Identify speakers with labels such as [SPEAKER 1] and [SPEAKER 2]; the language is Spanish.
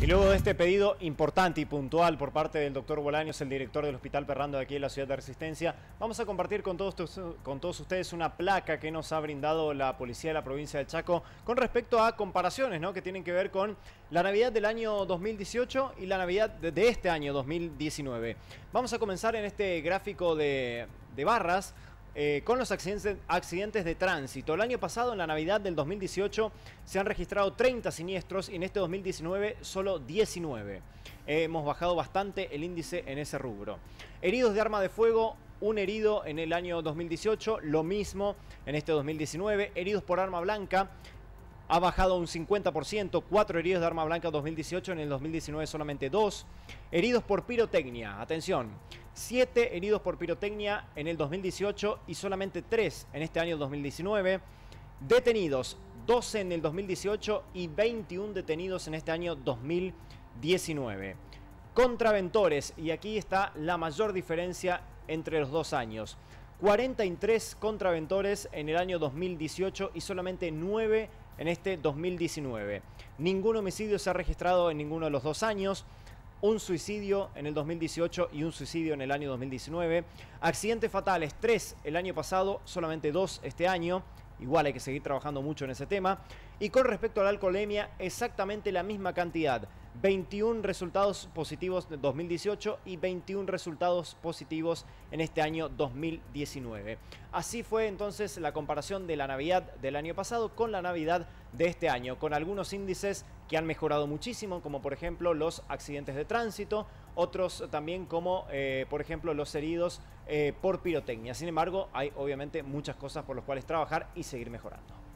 [SPEAKER 1] Y luego de este pedido importante y puntual por parte del doctor Bolaños, el director del Hospital Perrando de aquí en la Ciudad de Resistencia, vamos a compartir con todos, con todos ustedes una placa que nos ha brindado la Policía de la Provincia de Chaco con respecto a comparaciones ¿no? que tienen que ver con la Navidad del año 2018 y la Navidad de este año 2019. Vamos a comenzar en este gráfico de, de barras eh, con los accidentes, de tránsito. El año pasado, en la Navidad del 2018, se han registrado 30 siniestros y en este 2019 solo 19. Eh, hemos bajado bastante el índice en ese rubro. Heridos de arma de fuego, un herido en el año 2018, lo mismo en este 2019. Heridos por arma blanca, ha bajado un 50%, Cuatro heridos de arma blanca en 2018, en el 2019 solamente dos. Heridos por pirotecnia, atención, 7 heridos por pirotecnia en el 2018 y solamente 3 en este año 2019. Detenidos, 12 en el 2018 y 21 detenidos en este año 2019. Contraventores, y aquí está la mayor diferencia entre los dos años. 43 contraventores en el año 2018 y solamente 9 en este 2019. Ningún homicidio se ha registrado en ninguno de los dos años un suicidio en el 2018 y un suicidio en el año 2019. Accidentes fatales, tres el año pasado, solamente dos este año. Igual hay que seguir trabajando mucho en ese tema. Y con respecto a la alcoholemia, exactamente la misma cantidad. 21 resultados positivos en 2018 y 21 resultados positivos en este año 2019. Así fue entonces la comparación de la Navidad del año pasado con la Navidad de este año, con algunos índices que han mejorado muchísimo, como por ejemplo los accidentes de tránsito, otros también como eh, por ejemplo los heridos eh, por pirotecnia. Sin embargo, hay obviamente muchas cosas por las cuales trabajar y seguir mejorando.